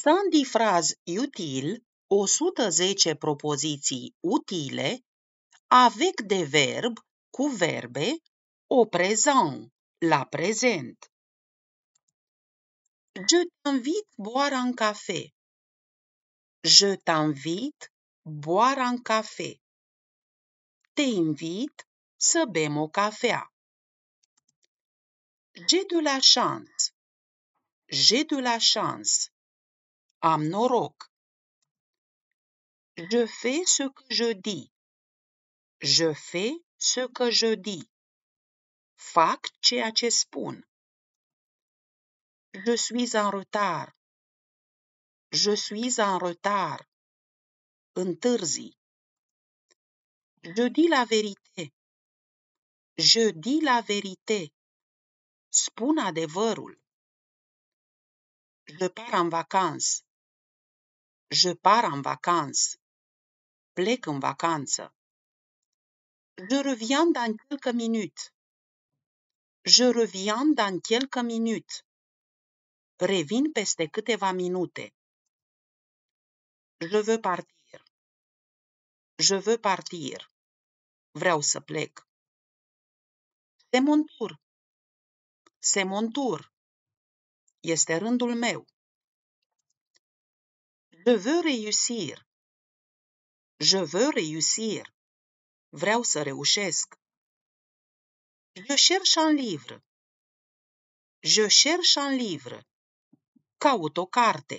Stă fraz util 110 propoziții utile, avec de verb cu verbe o prezent, la prezent. Je t'invite boire un café. Je t'invite boire un café. Te invit să bem o cafea. J'ai de la chance. J'ai de la chance. Am noroc. Je fais ce que je dis. Je fais ce que je dis. Fac ceea ce spun. Je suis en retard. Je suis en retard. Întârzi. Je dis la vérité. Je dis la vérité. Spun adevărul. Je pars en vacances. Je pars en vacances. Plec în vacanță. Je reviens dans quelques minutes. Je reviens dans quelques minutes. Revin peste câteva minute. Je veux partir. Je veux partir. Vreau să plec. Se montur. Se montur. Este rândul meu. Je veux réussir. Je veux réussir. Vreau să reușesc. Je cherche un livre. Je cherche un livre. Caut o carte.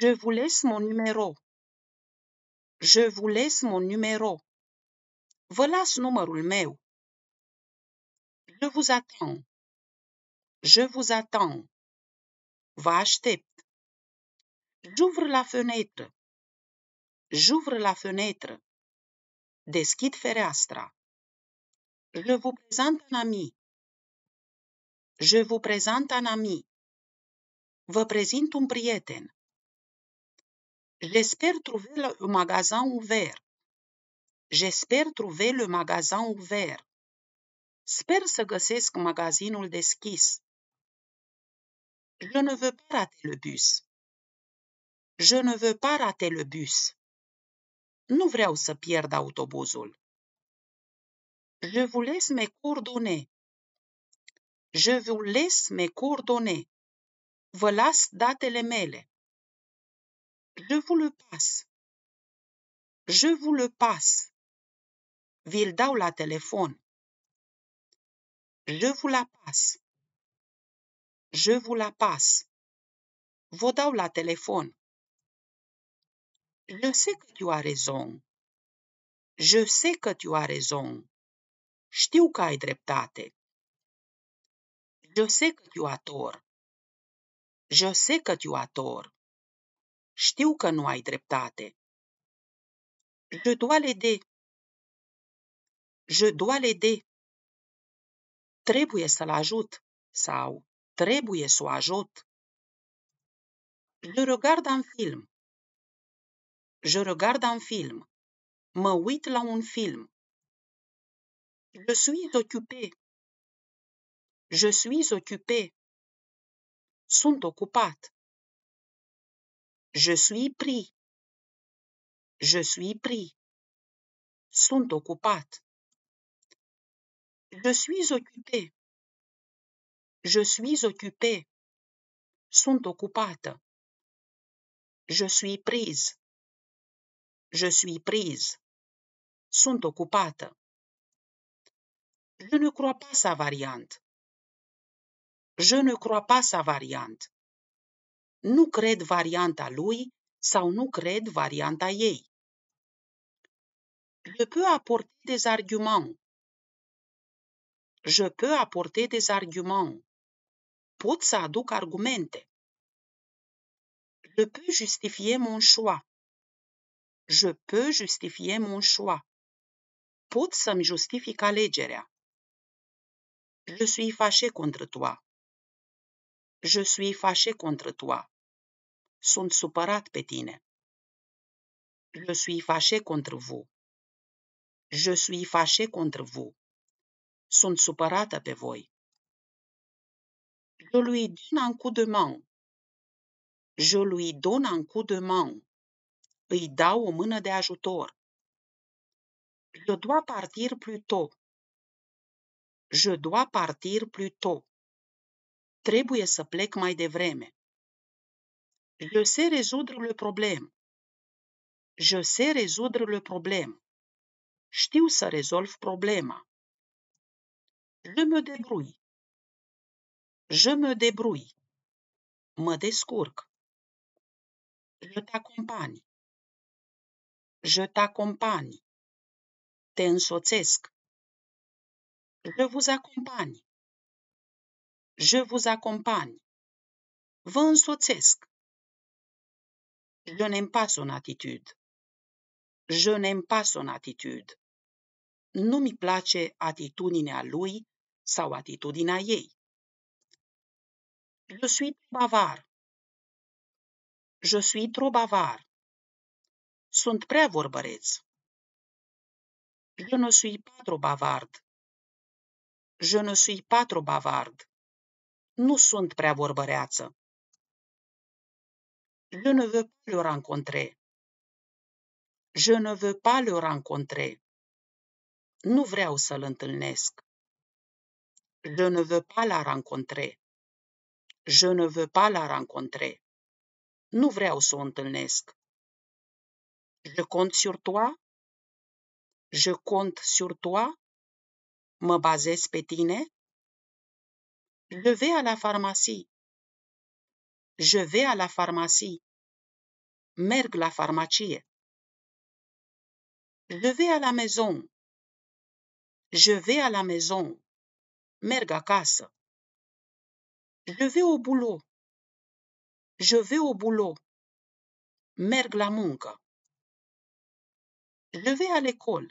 Je vous laisse mon numéro. Je vous laisse mon numéro. Vă las numărul meu. Je vous attends. Je vous attends. Vă aștept. J'ouvre la fenêtre. J'ouvre la fenêtre. Deschid fereastra. Je vous présente un ami. Je vous présente un ami. Vă prezint un prieten. J'espère trouver le magasin ouvert. J'espère trouver le magasin ouvert. Sper să găsesc magazinul deschis. Je ne veux pas rater le bus. Je ne veux pas rater le bus. Nu vreau să pierd autobuzul. Je vous laisse mes coordonnées. Je vous laisse mes coordonnées. Vă las datele mele. Je vous le passe. Je vous le passe. vi la telefon. Je vous la passe. Je vous la passe. Vă la telefon. Je sais que tu as raison. Je sais que tu as raison. Știu că ai dreptate. Je sais que tu as tort. Je sais que tu as tort. Știu că nu ai dreptate. Je dois l'aider. Je dois l'aider. Trebuie să-l ajut sau trebuie să o ajut. Je regarde un film. Je regarde un film. Mă uit la un film. Je suis occupé. Je suis occupé. Sunt ocupat. Je suis pris. Je suis pris. Sunt ocupat. Je suis occupé. Je suis occupé. Sont occupés. Je suis prise. Je suis prise. Sunt ocupată. Je ne crois pas sa variante. Je ne crois pas sa variante. Nu cred varianta lui sau nu cred varianta ei. Je peux apporter des arguments. Je peux apporter des arguments. Pot să aduc argumente. Je peux justifier mon choix. Je peux justifier mon choix. Pot să-mi justific Je suis fâché contre toi. Je suis fâché contre toi. Sunt supărat pe tine. Je suis fâché contre vous. Je suis fâché contre vous. Sunt supărată pe voi. Je lui donne un coup de main. Je lui donne un coup de main. îi dau o mână de ajutor. Je dois partir plus tôt. Je dois partir plus tôt. Trebuie să plec mai devreme. Je sais résoudre le problème. Je sais résoudre le problème. Știu să rezolv problema. Je me débrouille. Je me débrouille. Mă descurc. Je t'accompagne. Je t'accompagne. Te însoțesc. Je vous accompagne. Je vous accompagne. Vă însoțesc. Je n'aime pas son attitude. Je n'aime pas son attitude. Nu mi place atitudinea lui sau atitudinea ei. Je suis bavard. Je suis trop bavard. Sunt prea vorbăreți. ne suis pas trop bavard. Je ne suis trop bavard. Nu sunt prea vorbăreață. Je ne veux pas le rencontrer. Je ne veux pas le rencontrer. Nu vreau să-l întâlnesc. Je ne veux pas la rencontrer. Je ne veux pas la rencontrer. Nu vreau să o întâlnesc. Je compte sur toi. Je compte sur toi. me baser pe Je vais à la pharmacie. Je vais à la pharmacie. Merg la pharmacie. Je vais à la maison. Je vais à la maison. Merg casse. Je vais au boulot. Je vais au boulot. Merg la je vais à l'école.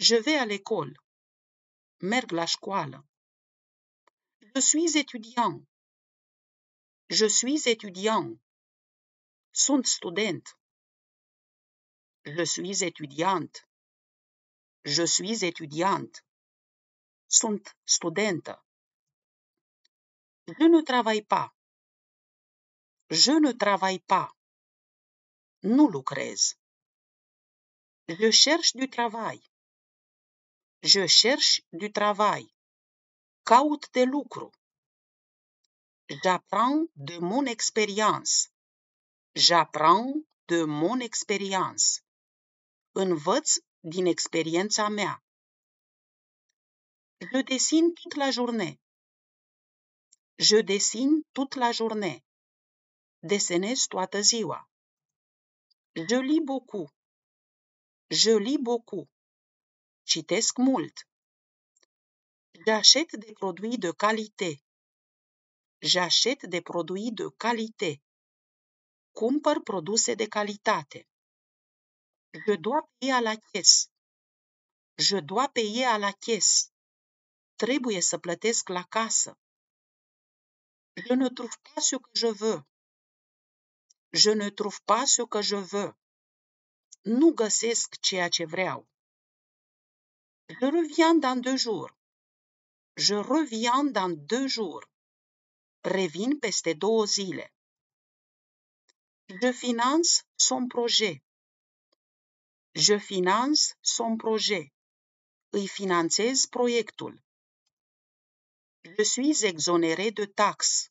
Je vais à l'école. Merglashkwal. Je suis étudiant. Je suis étudiant. Sunt student. Je suis étudiante. Je suis étudiante. Sunt student. Je ne travaille pas. Je ne travaille pas. Nous je cherche du travail. Je cherche du travail. Caut de lucru. J'apprends de mon expérience. J'apprends de mon expérience. Învăț din experiența mea. Je dessine toute la journée. Je dessine toute la journée. Desenez toată ziua. Je lis beaucoup. Je lis beaucoup. Citesc mult. J'achète des produits de calitate. J'achète des produits de calitate. Cumpăr produse de calitate. Je dois payer à la caisse. Je dois payer à la caisse. Trebuie să plătesc la casă. Je ne trouve pas ce que je veux. Je ne trouve pas ce que je veux nu găsesc ceea ce vreau. Je reviens dans deux jours. Je reviens dans deux jours. Revin peste două zile. Je finance son projet. Je finance son projet. Îi finanțez proiectul. Je suis exonéré de taxes.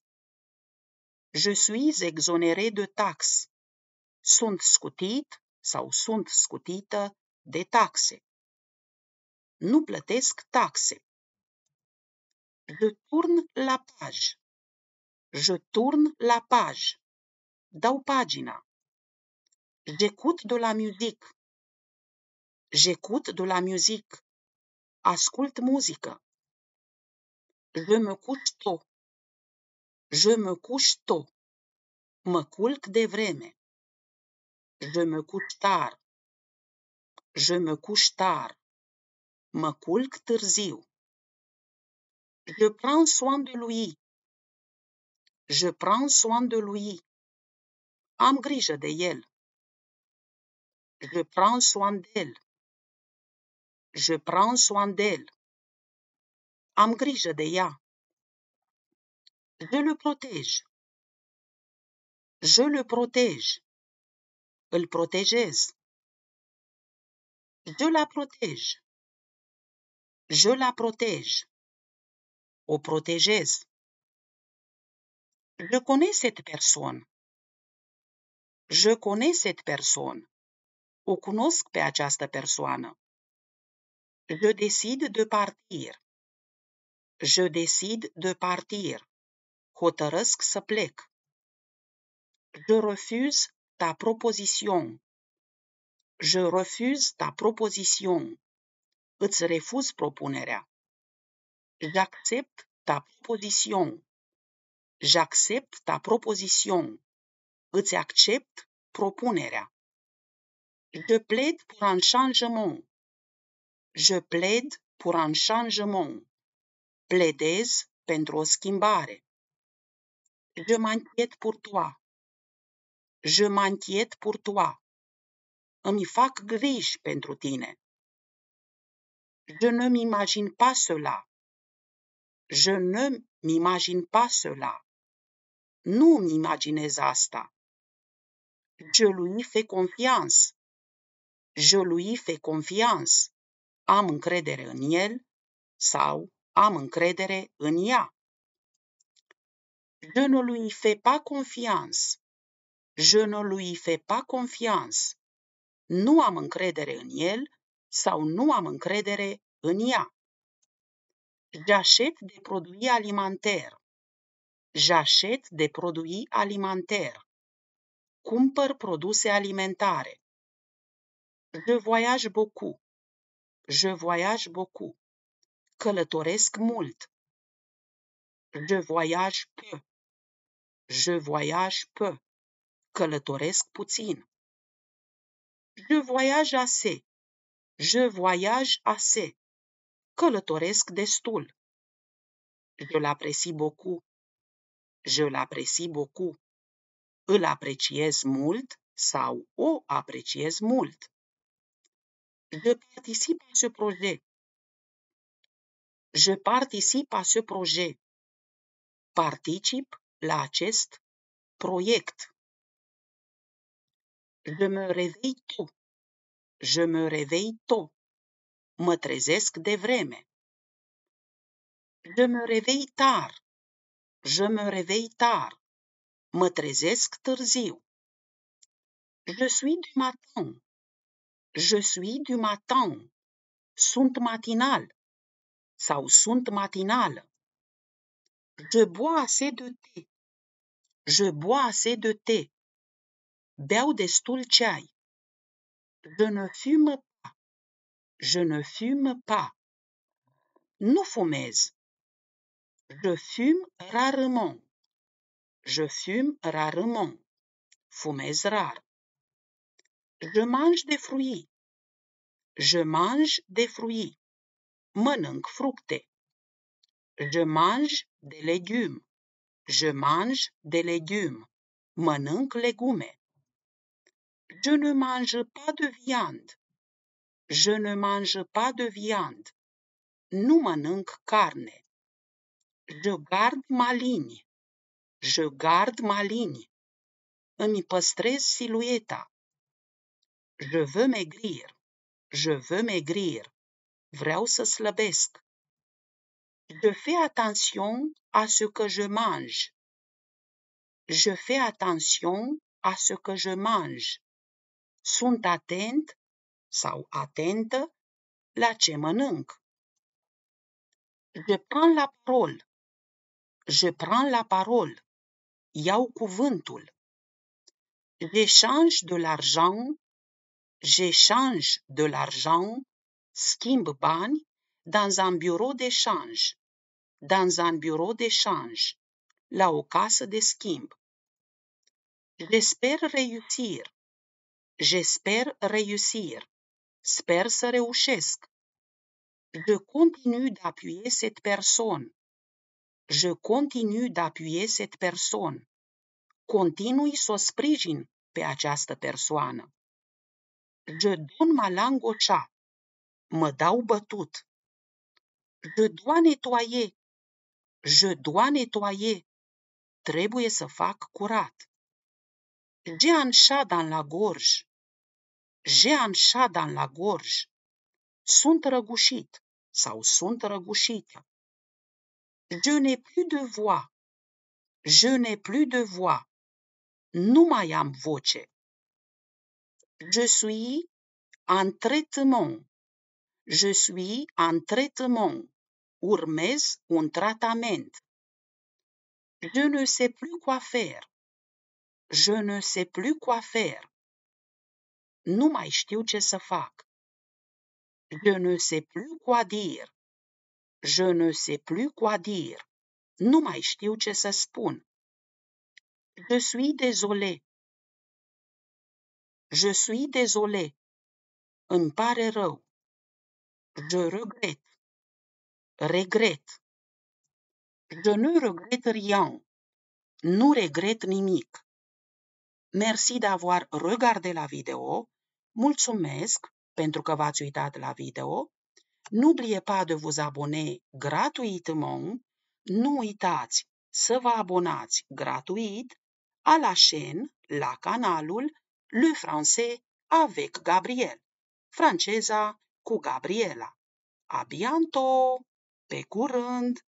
Je suis exonéré de taxes. Sunt scutit sau sunt scutită de taxe. Nu plătesc taxe. Je tourne la page. Je tourne la page. Dau pagina. J'écoute de la musique. J'écoute de la musique. Ascult muzică. Je me couche tôt. Je me couche tôt. Mă culc de vreme. Je me couche tard. Je me couche tard. Mă culc Je prends soin de lui. Je prends soin de lui. Am grijă de el. Je prends soin d'elle. Je prends soin d'elle. Am grijă de ea. Je le protège. Je le protège îl Je la protège. Je la protège. O protejez. Je connais cette personne. Je connais cette personne. O cunosc pe această Je décide de partir. Je décide de partir. Hotărăsc să plec. Je refuse ta propozițion, Je refuse ta propozițion, Îți refuz propunerea. J'accepte ta proposition. J'accepte ta propozițion, Îți accept propunerea. Je plaide pour un changement. Je plaide pour un changement. Pledez pentru o schimbare. Je m'inquiète pour toi. Je m'inquiète pour toi. Îmi fac griji pentru tine. Je ne m'imagine pas cela. Je ne m'imagine pas cela. nu m'imaginez asta. Je lui fais confiance. Je lui fais confiance. Am încredere în el sau am încredere în ea. Je ne lui fais pas confiance. Je ne lui fais pas confiance. Nu am încredere în el sau nu am încredere în ea. J'achète de produits alimentaires. J'achète de produits alimentaires. Cumpăr produse alimentare. Je voyage beaucoup. Je voyage beaucoup. Călătoresc mult. Je voyage peu. Je voyage peu. Călătoresc puțin. Je voyage assez. Je voyage assez. Călătoresc destul. Je l'apprécie beaucoup. Je l'apprécie beaucoup. Îl apreciez mult sau o apreciez mult. Je participe à ce projet. Je participe à ce projet. Particip la acest proiect. Je me réveille tôt. Je me réveille tôt. Mă trezesc de vreme. Je me réveille tard. Je me réveille tard. me trezesc târziu. Je suis du matin. Je suis du matin. Sunt matinal. Sau sunt matinal. Je bois assez de thé. Je bois assez de thé. Beau Je ne fume pas. Je ne fume pas. nous fumez. Je fume rarement. Je fume rarement. Fumez rare. Je mange des fruits. Je mange des fruits. Mănânc fructe. Je mange des légumes. Je mange des légumes. Mănânc legume. Je ne mange pas de viande. Je ne mange pas de viande. Nu mănânc carne. Je garde ma ligne. Je garde ma ligne. Îmi păstrez silueta. Je veux maigrir. Je veux maigrir. Vreau să slăbesc. Je fais attention à ce que je mange. Je fais attention à ce que je mange. sunt atent sau atentă la ce mănânc. Je prends la parole. Je prends la parole. Iau cuvântul. J'échange de l'argent. J'échange de l'argent. Schimb bani dans un bureau d'échange. Dans un bureau d'échange. La o casă de schimb. J'espère réussir. J'espère réussir. Sper să reușesc. Je continue d'appuyer cette personne. Je continue d'appuyer cette personne. Continui să o sprijin pe această persoană. Je donne ma langue au chat. Mă dau bătut. Je dois nettoyer. Je dois nettoyer. Trebuie să fac curat. J'ai un chat dans la gorge. J'ai un chat dans la gorge. Sunt răgușit sau sunt Je n'ai plus de voix. Je n'ai plus de voix. Nous mai am voce. Je suis en traitement. Je suis en traitement. Urmez un tratament. Je ne sais plus quoi faire. Je ne sais plus quoi faire. Nu mai știu ce să fac. Je ne sais plus quoi dire. Je ne sais plus quoi dire. Nu mai știu ce să spun. Je suis désolé. Je suis désolé. Îmi pare rău. Je regrette. Regret. Je ne regrette rien. Nu regret nimic. Merci d'avoir regardé la vidéo. Mulțumesc pentru că v-ați uitat la video. N'oubliez pas de vous abonner gratuitement. Nu uitați să vă abonați gratuit à la chaîne, la canalul Le Français avec Gabriel. Franceza cu Gabriela. A bientôt! Pe curând!